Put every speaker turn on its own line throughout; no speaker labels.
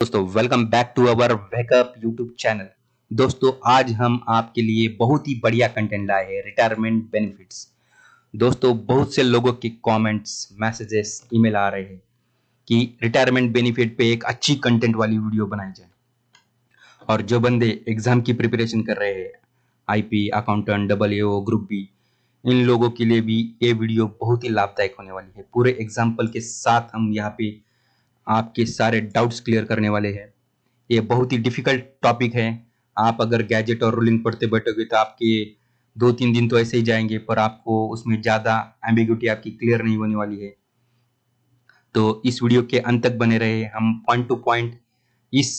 दोस्तों welcome back to our wake up youtube channel दोस्तों आज हम आपके लिए बहुत ही बढ़िया कंटेंट लाए हैं रिटायरमेंट बेनिफिट्स दोस्तों बहुत से लोगों के कमेंट्स मैसेजेस ईमेल आ रहे हैं कि रिटायरमेंट बेनिफिट पे एक अच्छी कंटेंट वाली वीडियो बनाई जाए और जो बंदे एग्जाम की प्रिपरेशन कर रहे हैं IP accountant double A group B इन लोगों के लिए भी ये वीडियो बहुत ही लाभदायक होने वाली है पूरे एग्जाम्पल के साथ हम यहाँ पे आपके सारे डाउट्स क्लियर करने वाले हैं ये बहुत ही डिफिकल्ट टॉपिक है आप अगर गैजेट और रूलिंग पढ़ते बैठोगे तो आपके दो तीन दिन तो ऐसे ही जाएंगे पर आपको उसमें ज़्यादा एम्बिग्यूटी आपकी क्लियर नहीं होने वाली है तो इस वीडियो के अंत तक बने रहे हम पॉइंट टू पॉइंट इस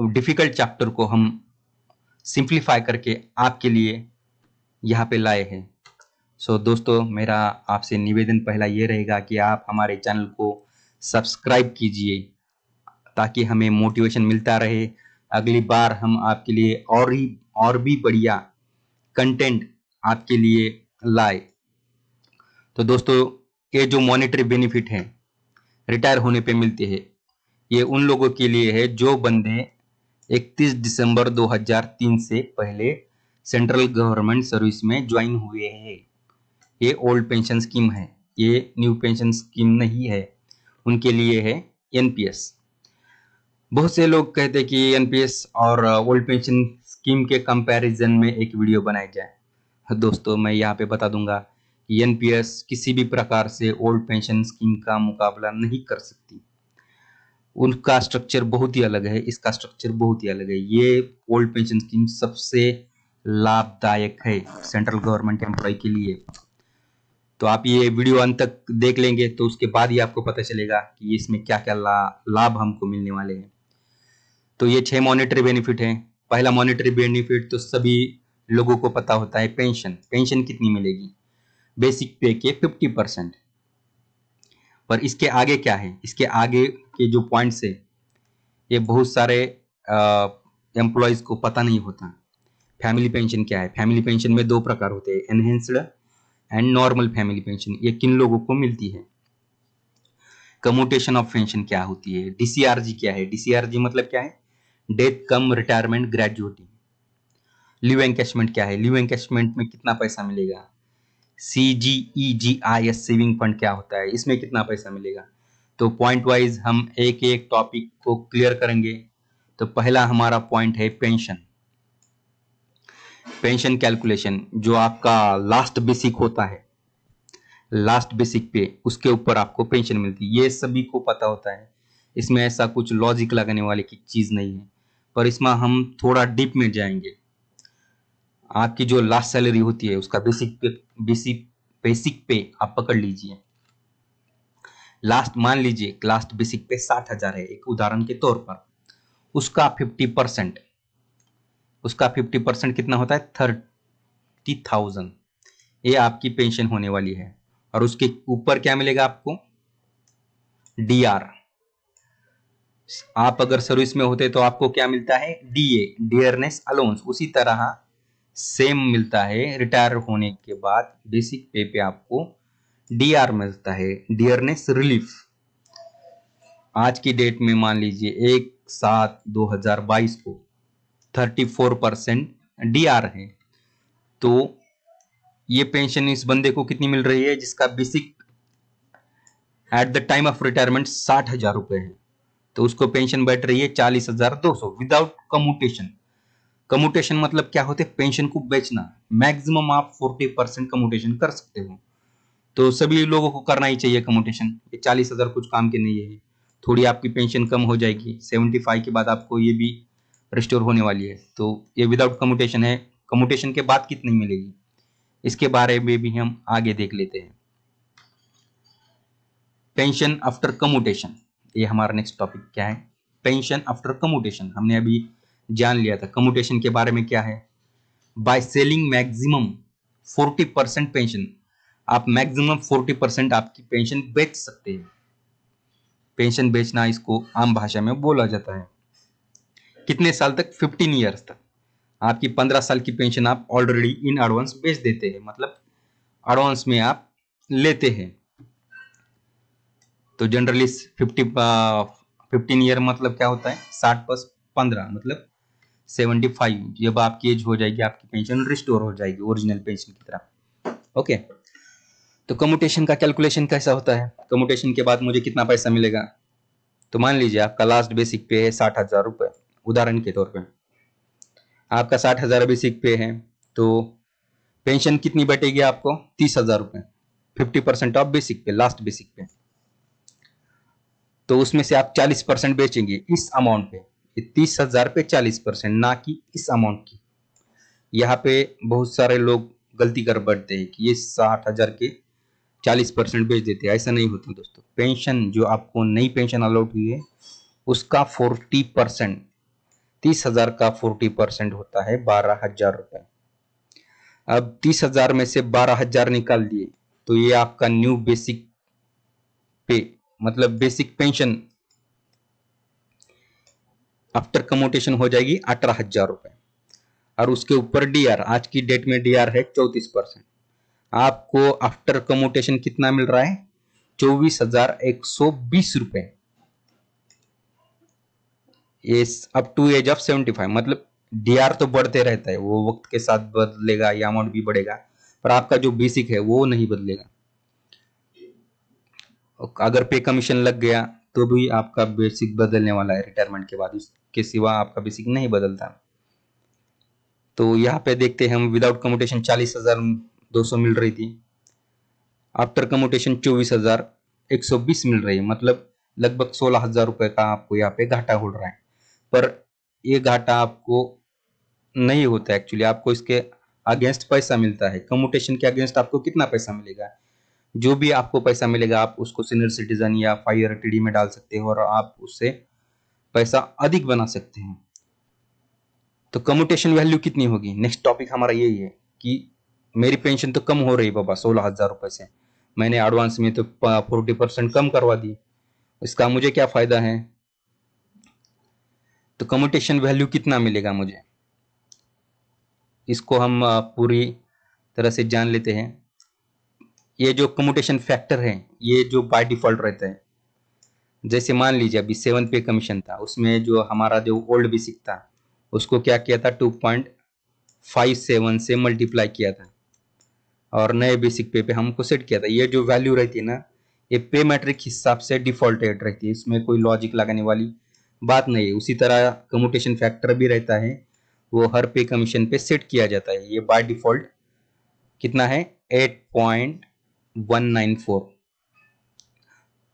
डिफिकल्ट चैप्टर को हम सिंप्लीफाई करके आपके लिए यहाँ पे लाए हैं सो so, दोस्तों मेरा आपसे निवेदन पहला ये रहेगा कि आप हमारे चैनल को सब्सक्राइब कीजिए ताकि हमें मोटिवेशन मिलता रहे अगली बार हम आपके लिए और ही और भी बढ़िया कंटेंट आपके लिए लाए तो दोस्तों ये जो मॉनेटरी बेनिफिट है रिटायर होने पे मिलते हैं ये उन लोगों के लिए है जो बंदे 31 दिसंबर 2003 से पहले सेंट्रल गवर्नमेंट सर्विस में ज्वाइन हुए हैं ये ओल्ड पेंशन स्कीम है ये न्यू पेंशन स्कीम नहीं है उनके लिए है एनपीएस बहुत से लोग कहते हैं कि एनपीएस और ओल्ड पेंशन स्कीम के कंपैरिजन में एक वीडियो बनाई जाए दोस्तों मैं यहाँ पे बता दूंगा कि एनपीएस किसी भी प्रकार से ओल्ड पेंशन स्कीम का मुकाबला नहीं कर सकती उनका स्ट्रक्चर बहुत ही अलग है इसका स्ट्रक्चर बहुत ही अलग है ये ओल्ड पेंशन स्कीम सबसे लाभदायक है सेंट्रल गवर्नमेंट एम्प्लॉय के लिए तो आप ये वीडियो अंत तक देख लेंगे तो उसके बाद ही आपको पता चलेगा कि इसमें क्या क्या ला लाभ हमको मिलने वाले हैं तो ये छह मॉनेटरी बेनिफिट हैं पहला मॉनिटरी बेनिफिट तो सभी लोगों को पता होता है पेंशन पेंशन कितनी मिलेगी बेसिक पे के फिफ्टी परसेंट पर इसके आगे क्या है इसके आगे के जो पॉइंट्स है ये बहुत सारे एम्प्लॉयज़ को पता नहीं होता फैमिली पेंशन क्या है फैमिली पेंशन में दो प्रकार होते हैं enhanced and normal family pension ये किन लोगों को मिलती है कम्यूटेशन ऑफ पेंशन क्या होती है डीसीआरजी क्या है डीसीआरजी मतलब क्या है death cum retirement gratuity leave encashment क्या है लिव एंकेशमेंट में कितना पैसा मिलेगा C G E G I S saving fund क्या होता है इसमें कितना पैसा मिलेगा तो पॉइंट वाइज हम एक एक टॉपिक को क्लियर करेंगे तो पहला हमारा पॉइंट है पेंशन पेंशन कैलकुलेशन जो आपका लास्ट बेसिक होता है लास्ट बेसिक पे उसके ऊपर आपको पेंशन मिलती है ये सभी को पता होता है इसमें ऐसा कुछ लॉजिक लगाने वाले की चीज़ नहीं है पर इसमें हम थोड़ा डीप में जाएंगे आपकी जो लास्ट सैलरी होती है उसका बेसिक पे बेसिक बेसिक पे आप पकड़ लीजिए लास्ट मान लीजिए लास्ट बेसिक पे साठ हजार है एक उदाहरण के तौर पर उसका फिफ्टी परसेंट उसका फिफ्टी परसेंट कितना होता है थर्टी थाउजेंड ये आपकी पेंशन होने वाली है और उसके ऊपर क्या मिलेगा आपको डी आर आप अगर सर्विस में होते तो आपको क्या मिलता है डीए डियरनेस अलाउंस उसी तरह सेम मिलता है रिटायर होने के बाद बेसिक पे पे आपको डीआर मिलता है डियरनेस रिलीफ आज की डेट में मान लीजिए एक सात दो हजार बाईस को थर्टी फोर परसेंट डी है तो ये पेंशन इस बंदे को कितनी मिल रही है जिसका basic at the time of retirement साठ हजार रुपए है तो उसको पेंशन बैठ रही है चालीस हजार दो सौ विदाउट कम्यूटेशन कम्यूटेशन मतलब क्या होते है पेंशन को बेचना मैक्सिमम आप फोर्टी परसेंट कम्यूटेशन कर सकते हो तो सभी लोगों को करना ही चाहिए कम्यूटेशन ये चालीस हजार कुछ काम के नहीं है थोड़ी आपकी पेंशन कम हो जाएगी सेवेंटी फाइव के बाद आपको ये भी रिस्टोर होने वाली है तो ये विदाउट कम्यूटेशन है कम्यूटेशन के बाद कितनी मिलेगी इसके बारे में भी हम आगे देख लेते हैं पेंशन आफ्टर कम्यूटेशन ये हमारा नेक्स्ट टॉपिक क्या है पेंशन आफ्टर कम्यूटेशन हमने अभी जान लिया था कम्यूटेशन के बारे में क्या है by selling maximum 40 percent pension आप मैक्सिमम 40 परसेंट आपकी पेंशन बेच सकते हैं पेंशन बेचना इसको आम भाषा में बोला जाता है कितने साल तक फिफ्टीन ईयर्स तक आपकी पंद्रह साल की पेंशन आप ऑलरेडी इन एडवांस बेच देते हैं मतलब एडवांस में आप लेते हैं तो जनरली फिफ्टी फिफ्टीन ईयर मतलब क्या होता है साठ प्लस पंद्रह मतलब सेवेंटी फाइव जब आपकी एज हो जाएगी आपकी पेंशन रिस्टोर हो जाएगी ओरिजिनल पेंशन की तरह ओके तो कम्यूटेशन का कैलकुलेशन कैसा होता है कम्यूटेशन के बाद मुझे कितना पैसा मिलेगा तो मान लीजिए आपका लास्ट बेसिक पे है साठ हजार रुपये उदाहरण के तौर पर आपका साठ हजार अभी सिक पे है तो पेंशन कितनी बटेगी आपको तीस हजार रुपये fifty percent of basic pay last basic pay तो उसमें से आप चालीस परसेंट बेचेंगे इस अमाउंट पे तीस हजार पे चालीस परसेंट ना कि इस अमाउंट की यहाँ पे बहुत सारे लोग गलती कर बैठते हैं कि ये साठ हजार के चालीस परसेंट बेच देते हैं ऐसा नहीं होता दोस्तों पेंशन जो आपको नई पेंशन अलाउट हुई है उसका फोर्टी परसेंट तीस हजार का फोर्टी परसेंट होता है बारह हजार रुपए अब तीस हजार में से बारह हजार निकाल दिए तो ये आपका न्यू बेसिक पे मतलब बेसिक पेंशन आफ्टर कमोटेशन हो जाएगी अठारह हजार रुपए और उसके ऊपर डीआर आज की डेट में डीआर है चौतीस परसेंट आपको आफ्टर कमोटेशन कितना मिल रहा है चौबीस हजार एक सौ बीस रुपए ये up to age of seventy five मतलब डी तो बढ़ते रहता है वो वक्त के साथ बदलेगा या अमाउंट भी बढ़ेगा पर आपका जो बेसिक है वो नहीं बदलेगा अगर पे कमीशन लग गया तो भी आपका बेसिक बदलने वाला है रिटायरमेंट के बाद उसके सिवा आपका बेसिक नहीं बदलता तो यहाँ पे देखते हैं हम विदाउट कम्यूटेशन चालीस हजार दो सौ मिल रही थी आफ्टर कम्यूटेशन चौबीस हजार एक सौ बीस मिल रही है मतलब लगभग सोलह हजार रुपए का आपको यहाँ पे घाटा हो रहा है पर ये घाटा आपको नहीं होता है एक्चुअली आपको इसके अगेंस्ट पैसा मिलता है कम्यूटेशन के अगेंस्ट आपको कितना पैसा मिलेगा जो भी आपको पैसा मिलेगा आप उसको सीनियर सिटीजन या फाइव टीडी में डाल सकते हो और आप उससे पैसा अधिक बना सकते हैं तो कम्यूटेशन वैल्यू कितनी होगी नेक्स्ट टॉपिक हमारा यही है कि मेरी पेंशन तो कम हो रही है बाबा सोलह हजार रुपए से मैंने एडवांस में तो फोर्टी परसेंट कम करवा दी इसका मुझे क्या फ़ायदा है तो कम्यूटेशन वैल्यू कितना मिलेगा मुझे इसको हम पूरी तरह से जान लेते हैं ये जो कम्यूटेशन फैक्टर है ये जो बाय डिफॉल्ट रहता है जैसे मान लीजिए अभी सेवन पे कमीशन था उसमें जो हमारा जो ओल्ड बेसिक था उसको क्या किया था टू पॉइंट फाइव सेवन से मल्टीप्लाई किया था और नए बेसिक पे पे हमको सेट किया था ये जो वैल्यू रहती है ना ये पे मैट्रिक हिसाब से डिफॉल्टेड रहती है इसमें कोई लॉजिक लगाने वाली बात नहीं है उसी तरह कम्यूटेशन फैक्टर भी रहता है वो हर पे कमीशन पे सेट किया जाता है ये बाय डिफॉल्ट कितना है 8.194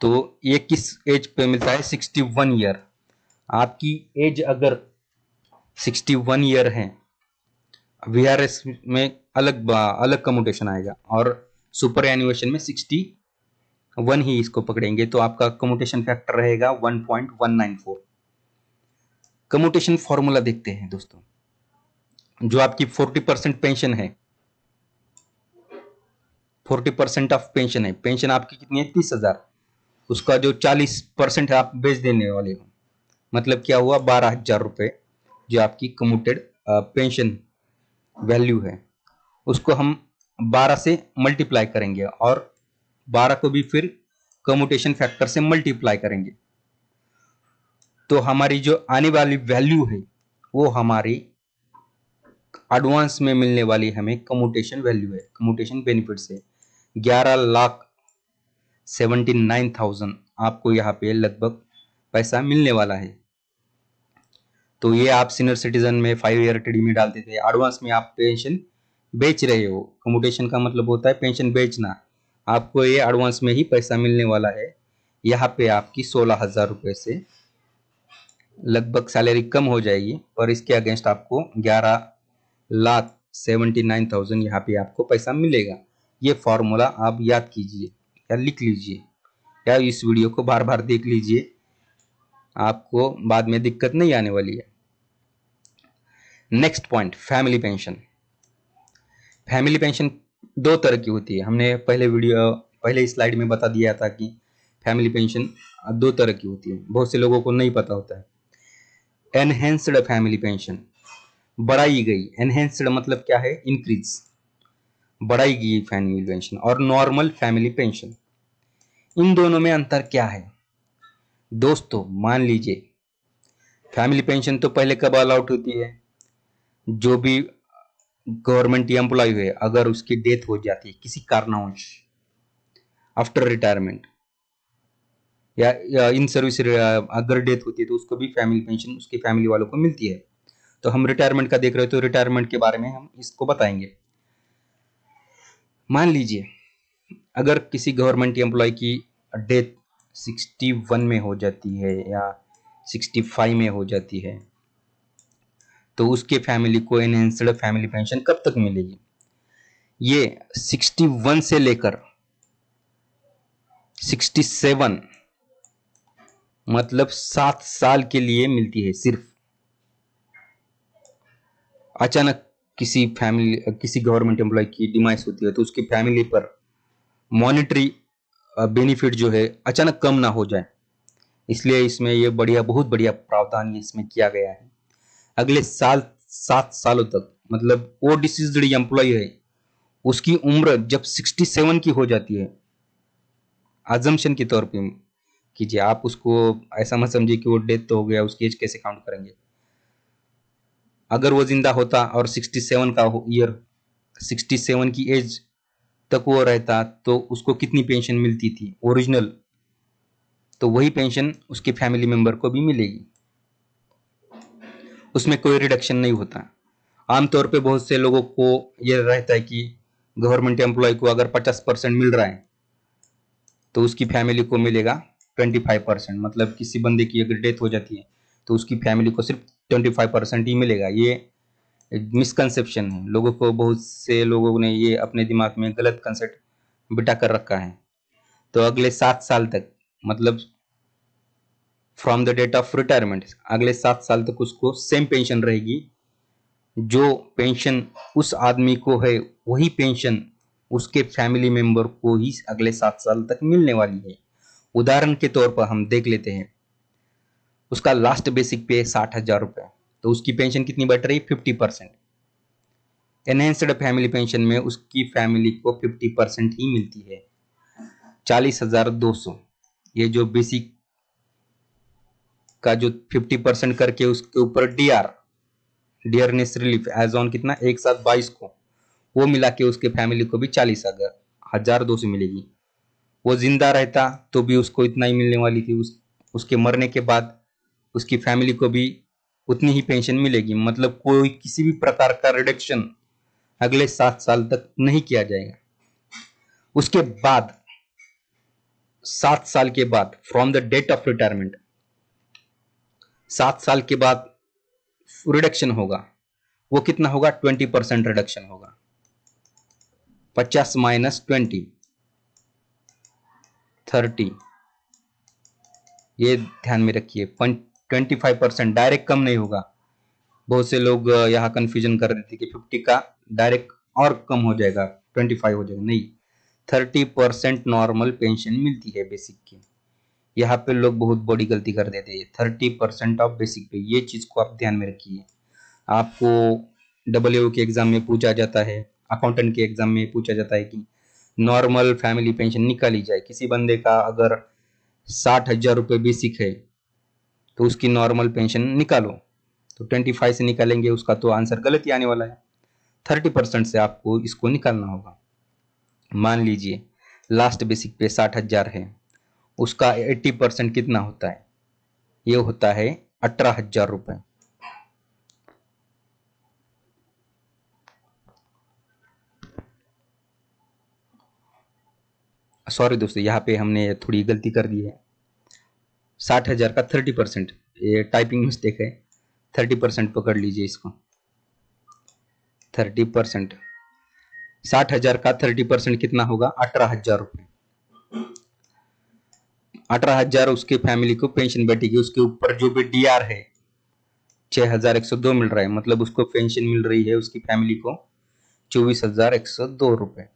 तो ये किस एज पे मिलता है 61 ईयर आपकी एज अगर 61 ईयर है वी आर एस में अलग अलग कम्यूटेशन आएगा और सुपर एनिवेशन में 61 ही इसको पकड़ेंगे तो आपका कम्यूटेशन फैक्टर रहेगा 1.194 कमोटेशन फॉर्मूला देखते हैं दोस्तों जो आपकी फोर्टी परसेंट पेंशन है फोर्टी परसेंट ऑफ पेंशन है पेंशन आपकी कितनी है तीस हजार उसका जो चालीस परसेंट आप बेच देने वाले हो मतलब क्या हुआ बारह हजार रुपए जो आपकी कमोटेड पेंशन वैल्यू है उसको हम बारह से मल्टीप्लाई करेंगे और बारह को भी फिर कमोटेशन फैक्टर से मल्टीप्लाई करेंगे तो हमारी जो आने वाली वैल्यू है वो हमारी एडवांस में मिलने वाली हमें कम्यूटेशन वैल्यू है कम्यूटेशन बेनिफिट से ग्यारह लाख सेवेंटी नाइन थाउजेंड आपको यहाँ पे लगभग पैसा मिलने वाला है तो ये आप सीनियर सिटीजन में फाइव ईयर टीडी में डालते थे एडवांस में आप पेंशन बेच रहे हो कम्यूटेशन का मतलब होता है पेंशन बेचना आपको ये एडवांस में ही पैसा मिलने वाला है यहाँ पे आपकी सोलह हज़ार रुपये से लगभग सैलरी कम हो जाएगी पर इसके अगेंस्ट आपको ग्यारह लाख सेवेंटी नाइन थाउजेंड यहाँ पे आपको पैसा मिलेगा ये फॉर्मूला आप याद कीजिए या लिख लीजिए या इस वीडियो को बार बार देख लीजिए आपको बाद में दिक्कत नहीं आने वाली है next point family pension family pension दो तरह की होती है हमने पहले वीडियो पहले स्लाइड में बता दिया था कि फैमिली पेंशन दो तरह की होती है बहुत से लोगों को नहीं पता होता है एनहेंस्ड फैमिली पेंशन बढ़ाई गई एनहेंस्ड मतलब क्या है इंक्रीज बढ़ाई गई फैमिली पेंशन और नॉर्मल फैमिली पेंशन इन दोनों में अंतर क्या है दोस्तों मान लीजिए फैमिली पेंशन तो पहले कब अलाउट होती है जो भी गवर्नमेंट एम्प्लॉय है अगर उसकी डेथ हो जाती है किसी कारणवश आफ्टर रिटायरमेंट या, या इन सर्विस अगर डेथ होती है तो उसको भी फैमिली पेंशन उसके फैमिली वालों को मिलती है तो हम रिटायरमेंट का देख रहे हो तो रिटायरमेंट के बारे में हम इसको बताएंगे मान लीजिए अगर किसी गवर्नमेंट एम्प्लॉय की डेथ 61 में हो जाती है या 65 में हो जाती है तो उसके फैमिली को एनहेंस्ड फैमिली पेंशन कब तक मिलेगी ये 61 से लेकर 67 मतलब सात साल के लिए मिलती है सिर्फ अचानक किसी फैमिली किसी गवर्नमेंट एम्प्लॉय की डिमाइस होती है तो उसकी फैमिली पर मॉनिटरी बेनिफिट जो है अचानक कम ना हो जाए इसलिए इसमें यह बढ़िया बहुत बढ़िया प्रावधान इसमें किया गया है अगले साल सात सालों तक मतलब वो डिसीज एम्प्लॉय है उसकी उम्र जब 67 की हो जाती है आजम्पन के तौर पे कीजिए आप उसको ऐसा मत समझिए कि वो डेथ तो हो गया उसकी एज कैसे काउंट करेंगे अगर वो जिंदा होता और 67 का ईयर 67 की एज तक वो रहता तो उसको कितनी पेंशन मिलती थी ओरिजिनल तो वही पेंशन उसके फैमिली मेंबर को भी मिलेगी उसमें कोई रिडक्शन नहीं होता आमतौर पे बहुत से लोगों को यह रहता है कि गवर्नमेंट एम्प्लॉय को अगर 50 परसेंट मिल रहा है तो उसकी फैमिली को मिलेगा ट्वेंटी फाइव परसेंट मतलब किसी बंदे की अगर डेथ हो जाती है तो उसकी फैमिली को सिर्फ ट्वेंटी फाइव परसेंट ही मिलेगा ये मिसकंसेप्शन है लोगों को बहुत से लोगों ने ये अपने दिमाग में गलत कंसेप्ट बिटा कर रखा है तो अगले सात साल तक मतलब from the date of retirement अगले सात साल तक उसको सेम पेंशन रहेगी जो पेंशन उस आदमी को है वही पेंशन उसके फैमिली मेंबर को ही अगले सात साल तक मिलने वाली है उदाहरण के तौर पर हम देख लेते हैं उसका लास्ट बेसिक पे साठ हजार रुपये तो उसकी पेंशन कितनी बढ़ रही fifty percent enhanced family pension में उसकी फैमिली को फिफ्टी परसेंट ही मिलती है चालीस हजार दो सौ ये जो बेसिक का जो फिफ्टी परसेंट करके उसके ऊपर DR dearness relief as on कितना एक साथ बाईस को वो मिला के उसके फैमिली को भी चालीस हजार दो सौ मिलेगी वो जिंदा रहता तो भी उसको इतना ही मिलने वाली थी उस उसके मरने के बाद उसकी फैमिली को भी उतनी ही पेंशन मिलेगी मतलब कोई किसी भी प्रकार का रिडक्शन अगले सात साल तक नहीं किया जाएगा उसके बाद सात साल के बाद from the date of retirement सात साल के बाद रिडक्शन होगा वो कितना होगा ट्वेंटी परसेंट रिडक्शन होगा पचास माइनस ट्वेंटी थर्टी ये ध्यान में रखिए ट्वेंटी फाइव परसेंट डायरेक्ट कम नहीं होगा बहुत से लोग यहाँ कंफ्यूजन कर रहे थे कि फिफ्टी का डायरेक्ट और कम हो जाएगा ट्वेंटी फाइव हो जाएगा नहीं थर्टी परसेंट नॉर्मल पेंशन मिलती है बेसिक की यहाँ पे लोग बहुत बड़ी गलती कर देते हैं थर्टी परसेंट ऑफ बेसिक पे ये चीज़ को आप ध्यान में रखिए आपको डब्ल्यू के एग्ज़ाम में पूछा जाता है अकाउंटेंट के एग्ज़ाम में पूछा जाता है कि नॉर्मल फैमिली पेंशन निकाली जाए किसी बंदे का अगर साठ हजार रुपये बेसिक है तो उसकी नॉर्मल पेंशन निकालो तो ट्वेंटी फाइव से निकालेंगे उसका तो आंसर गलत ही आने वाला है थर्टी परसेंट से आपको इसको निकालना होगा मान लीजिए लास्ट बेसिक पे साठ हजार है उसका एट्टी परसेंट कितना होता है ये होता है अठारह हजार रुपये सॉरी दोस्तों यहाँ पे हमने थोड़ी गलती कर दी है साठ हज़ार का थर्टी परसेंट ये टाइपिंग मिस्टेक है थर्टी परसेंट पकड़ लीजिए इसको थर्टी परसेंट साठ हजार का थर्टी परसेंट कितना होगा अठारह हजार रुपये अठारह हजार उसके फैमिली को पेंशन बैठेगी उसके ऊपर जो भी डी है छह हजार एक सौ दो मिल रहा है मतलब उसको पेंशन मिल रही है उसकी फैमिली को चौबीस हजार एक सौ दो रुपये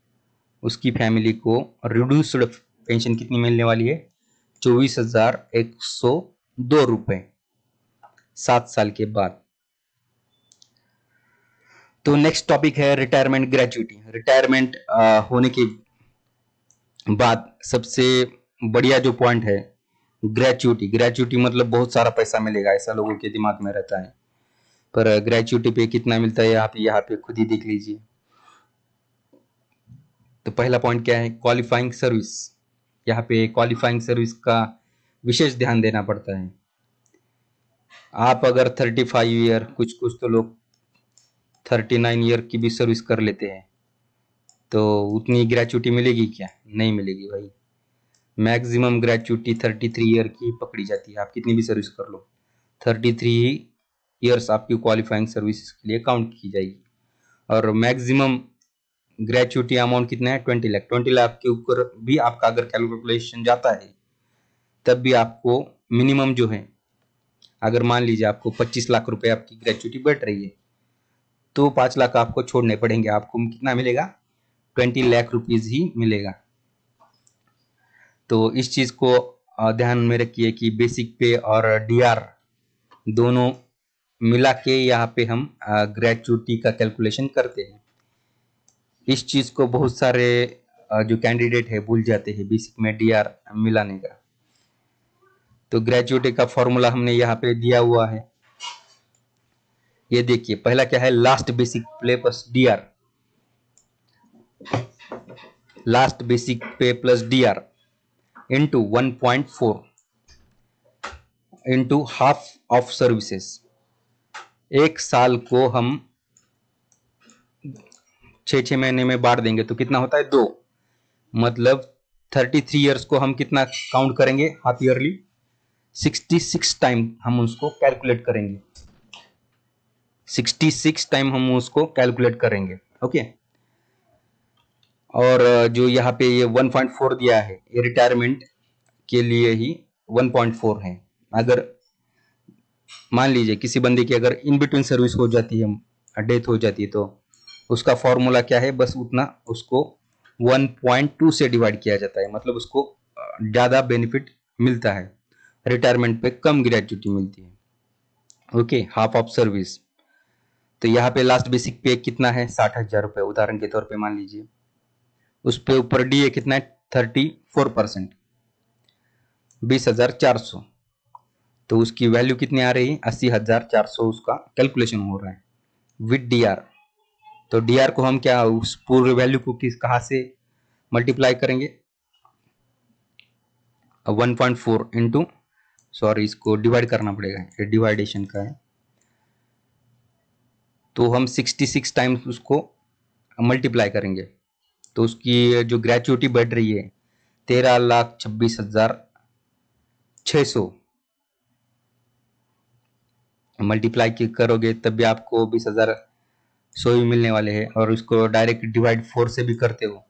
उसकी फैमिली को रिड्यूस्ड पेंशन कितनी मिलने वाली है चौबीस हजार एक सौ दो रुपए सात साल के बाद तो नेक्स्ट टॉपिक है रिटायरमेंट ग्रेचुटी रिटायरमेंट होने के बाद सबसे बढ़िया जो पॉइंट है ग्रेचुटी ग्रेचुटी मतलब बहुत सारा पैसा मिलेगा ऐसा लोगों के दिमाग में रहता है पर ग्रेचुटी पे कितना मिलता है यहाँ पे यहाँ पे खुद ही देख लीजिए तो पहला पॉइंट क्या है क्वालिफाइंग सर्विस यहाँ पे क्वालिफाइंग सर्विस का विशेष ध्यान देना पड़ता है आप अगर थर्टी फाइव ईयर कुछ कुछ तो लोग थर्टी नाइन ईयर की भी सर्विस कर लेते हैं तो उतनी ग्रेचुटी मिलेगी क्या नहीं मिलेगी भाई maximum gratuity thirty three year की पकड़ी जाती है आप कितनी भी सर्विस कर लो थर्टी थ्री ईयर्स आपकी क्वालिफाइंग सर्विस के लिए काउंट की जाएगी और मैक्सिमम ग्रेचुटी अमाउंट कितना है ट्वेंटी लाख ट्वेंटी लाख के ऊपर भी आपका अगर कैलकुलेशन जाता है तब भी आपको मिनिमम जो है अगर मान लीजिए आपको पच्चीस लाख रुपए आपकी ग्रेचुटी बैठ रही है तो पाँच लाख आपको छोड़ने पड़ेंगे आपको कितना मिलेगा ट्वेंटी लाख रुपीज़ ही मिलेगा तो इस चीज़ को ध्यान में रखिए कि बेसिक पे और डीआर दोनों मिला के यहाँ पे हम ग्रेचुटी का कैलकुलेशन करते हैं इस चीज को बहुत सारे जो कैंडिडेट है भूल जाते हैं बेसिक में डी आर मिलाने का तो ग्रेजुएटी का फॉर्मूला हमने यहाँ पे दिया हुआ है ये देखिए पहला क्या है last basic play plus D R last basic pay plus D R into one point four into half of services एक साल को हम छह छह महीने में बांट देंगे तो कितना होता है दो मतलब थर्टी थ्री ईयर्स को हम कितना काउंट करेंगे half yearly sixty six time हम उसको कैलकुलेट करेंगे सिक्सटी सिक्स टाइम हम उसको कैलकुलेट करेंगे ओके और जो यहाँ पे ये वन पॉइंट फोर दिया है ये रिटायरमेंट के लिए ही वन पॉइंट फोर है अगर मान लीजिए किसी बंदे की अगर इन बिटवीन सर्विस हो जाती है डेथ हो जाती है तो उसका फॉर्मूला क्या है बस उतना उसको 1.2 से डिवाइड किया जाता है मतलब उसको ज़्यादा बेनिफिट मिलता है रिटायरमेंट पे कम ग्रेचुटी मिलती है ओके हाफ ऑफ सर्विस तो यहाँ पे लास्ट बेसिक पे कितना है साठ हजार रुपये उदाहरण के तौर पे मान लीजिए उस पे ऊपर डी ए कितना है थर्टी फोर परसेंट बीस हजार चार सौ तो उसकी वैल्यू कितनी आ रही है अस्सी हजार चार सौ उसका कैलकुलेशन हो रहा है विद डी आर तो डी को हम क्या उस पूर्व वैल्यू को किस कहा से मल्टीप्लाई करेंगे one point four into sorry इसको डिवाइड करना पड़ेगा ये डिवाइडेशन का है तो हम सिक्सटी सिक्स टाइम्स उसको मल्टीप्लाई करेंगे तो उसकी जो ग्रेचुटी बढ़ रही है तेरह लाख छब्बीस हजार छः सौ मल्टीप्लाई करोगे तब भी आपको बीस हजार सौ ही मिलने वाले हैं और उसको डायरेक्ट डिवाइड फोर से भी करते हो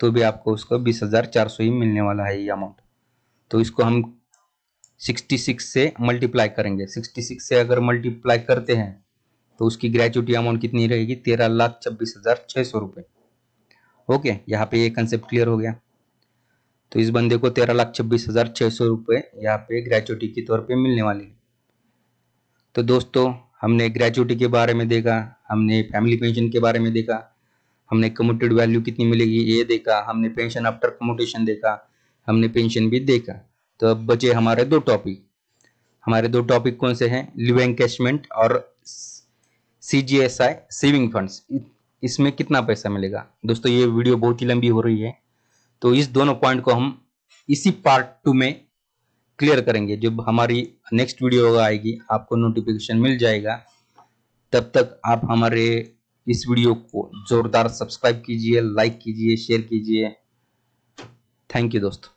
तो भी आपको उसको बीस हज़ार चार सौ ही मिलने वाला है ये अमाउंट तो इसको हम सिक्सटी सिक्स से मल्टीप्लाई करेंगे सिक्सटी सिक्स से अगर मल्टीप्लाई करते हैं तो उसकी ग्रेचुटी अमाउंट कितनी रहेगी तेरह लाख छब्बीस हज़ार छः सौ रुपये ओके यहाँ पे ये कंसेप्ट क्लियर हो गया तो इस बंदे को तेरह लाख छब्बीस हज़ार छः सौ रुपये यहाँ पे ग्रेचुटी के तौर पे मिलने वाली है तो दोस्तों हमने ग्रेचुटी के बारे में देखा हमने फैमिली पेंशन के बारे में देखा हमने कमोटेड वैल्यू कितनी मिलेगी ये देखा हमने पेंशन आफ्टर कमोटेशन देखा हमने पेंशन भी देखा तो अब बचे हमारे दो टॉपिक हमारे दो टॉपिक कौन से हैं लिव एंकेशमेंट और C G S I saving funds इसमें कितना पैसा मिलेगा दोस्तों ये वीडियो बहुत ही लंबी हो रही है तो इस दोनों पॉइंट को हम इसी पार्ट टू में क्लियर करेंगे जब हमारी नेक्स्ट वीडियो आएगी आपको नोटिफिकेशन मिल जाएगा तब तक आप हमारे इस वीडियो को जोरदार सब्सक्राइब कीजिए लाइक कीजिए शेयर कीजिए थैंक यू दोस्तों